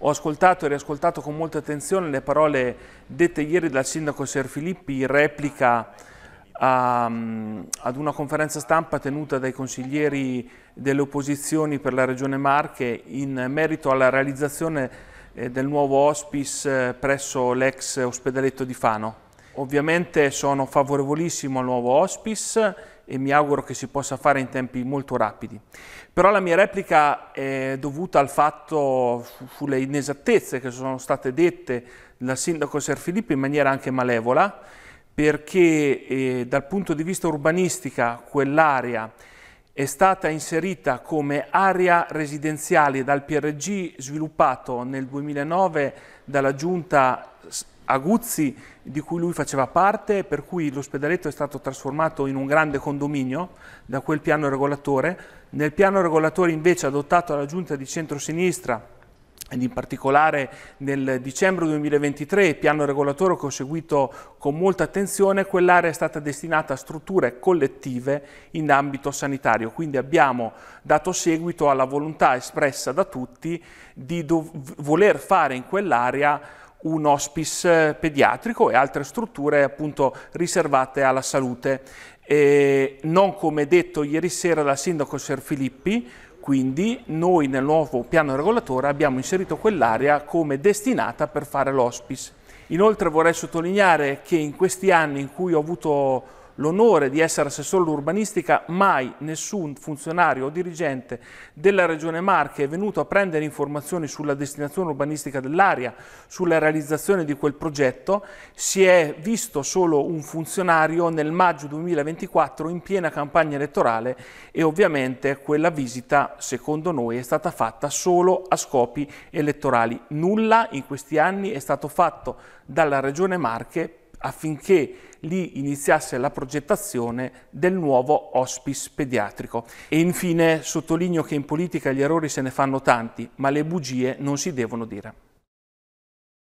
Ho ascoltato e riascoltato con molta attenzione le parole dette ieri dal sindaco Ser Filippi in replica a, ehm, ad una conferenza stampa tenuta dai consiglieri delle opposizioni per la Regione Marche in merito alla realizzazione eh, del nuovo hospice eh, presso l'ex ospedaletto di Fano. Ovviamente sono favorevolissimo al nuovo hospice e mi auguro che si possa fare in tempi molto rapidi. Però la mia replica è dovuta al fatto sulle inesattezze che sono state dette dal sindaco Serfilippo in maniera anche malevola, perché eh, dal punto di vista urbanistica quell'area è stata inserita come area residenziale dal PRG sviluppato nel 2009 dalla giunta Aguzzi di cui lui faceva parte, per cui l'ospedaletto è stato trasformato in un grande condominio da quel piano regolatore. Nel piano regolatore invece adottato dalla giunta di centrosinistra ed in particolare nel dicembre 2023, piano regolatore che ho seguito con molta attenzione, quell'area è stata destinata a strutture collettive in ambito sanitario, quindi abbiamo dato seguito alla volontà espressa da tutti di voler fare in quell'area un hospice pediatrico e altre strutture appunto riservate alla salute. E non come detto ieri sera dal sindaco Ser Filippi, quindi noi nel nuovo piano regolatore abbiamo inserito quell'area come destinata per fare l'hospice. Inoltre vorrei sottolineare che in questi anni in cui ho avuto l'onore di essere assessore all'urbanistica, mai nessun funzionario o dirigente della Regione Marche è venuto a prendere informazioni sulla destinazione urbanistica dell'area, sulla realizzazione di quel progetto, si è visto solo un funzionario nel maggio 2024 in piena campagna elettorale e ovviamente quella visita, secondo noi, è stata fatta solo a scopi elettorali. Nulla in questi anni è stato fatto dalla Regione Marche affinché lì iniziasse la progettazione del nuovo hospice pediatrico. E infine sottolineo che in politica gli errori se ne fanno tanti, ma le bugie non si devono dire.